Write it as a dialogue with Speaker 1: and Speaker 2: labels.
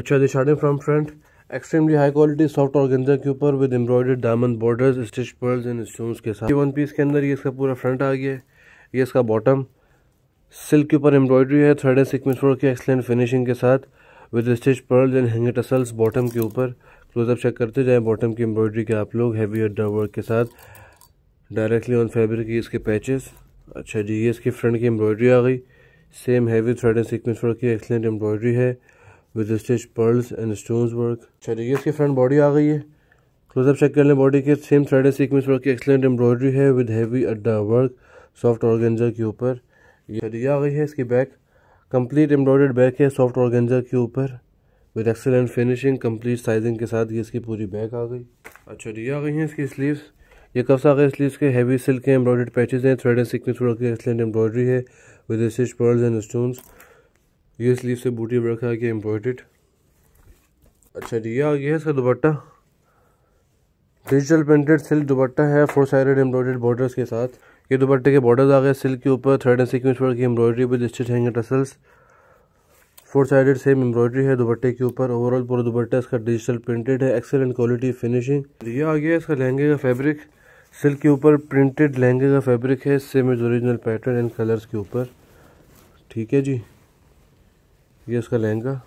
Speaker 1: अच्छा जी starting from front extremely high quality soft और गेंजा के ऊपर with embroidered diamond borders stitch pearls and stones के साथ वन पीस के अंदर ये इसका पूरा फ्रंट आ गया है ये इसका बॉटम सिल्क के ऊपर एम्ब्रॉयडरी है थ्रेड एंड सिक्वेंस वर्क की एक्सलेंट फिनिशिंग के साथ with stitch pearls and hang tassels bottom के ऊपर क्लोजअप चेक करते जाए बॉटम की एम्ब्रॉयडरी के आप लोग हैवी अड्डा वर्क के साथ डायरेक्टली ऑन फेब्रिक की इसके पैचेस अच्छा जी ये इसकी फ्रंट की एम्ब्रॉयडरी आ गई same heavy thread and sequence work की एक्सलेंट एम्ब्रॉयडरी है with stitch pearls and stones work चलिए ये इसकी फ्रंट बॉडी आ गई है क्लोजअप चेक कर लें बॉडी के सेम थ्रेड सीक्वेंस वर्क की एक्सलेंट एम्ब्रॉयडरी है with heavy adda work soft organza के ऊपर यह चलिए आ गई है इसकी बैक कंप्लीट एम्ब्रॉयडर्ड बैक है सॉफ्ट ऑर्गेंजा के ऊपर with excellent finishing complete sizing के साथ ये इसकी पूरी बैक आ गई अच्छा ये आ गई हैं इसकी स्लीव्स ये कब्स आ गए स्लीव्स के हैवी सिल्क के एम्ब्रॉयडर्ड पैचेज हैं थ्रेड एंड सीक्वेंस वर्क की एक्सलेंट एम्ब्रॉयडरी है with stitch pearls and stones ये स्लीव से बूटी वर्क है कि एम्ब्रॉयड अच्छा जी यह गया है इसका dupatta digital printed silk dupatta है फोर साइडेड एम्ब्रॉयड बॉर्डर्स के साथ ये दुपट्टे के बॉर्डर्स आ गए सिल्क के ऊपर थ्रेड एंड सिक्वेंस वर्क की एम्ब्रॉयडरी भी डिस्टिट hanging tassels four sided same embroidery है दुपट्टे के ऊपर ओवरऑल पूरा दुपट्टा इसका डिजिटल प्रिंटेड है एक्सेलेंट क्वालिटी फिनिशिंग ये आ गया इसका लहंगे का फैब्रिक सिल्क के ऊपर प्रिंटेड लहंगे का फैब्रिक है same is original pattern and colours के ऊपर ठीक है जी ये उसका लहंगा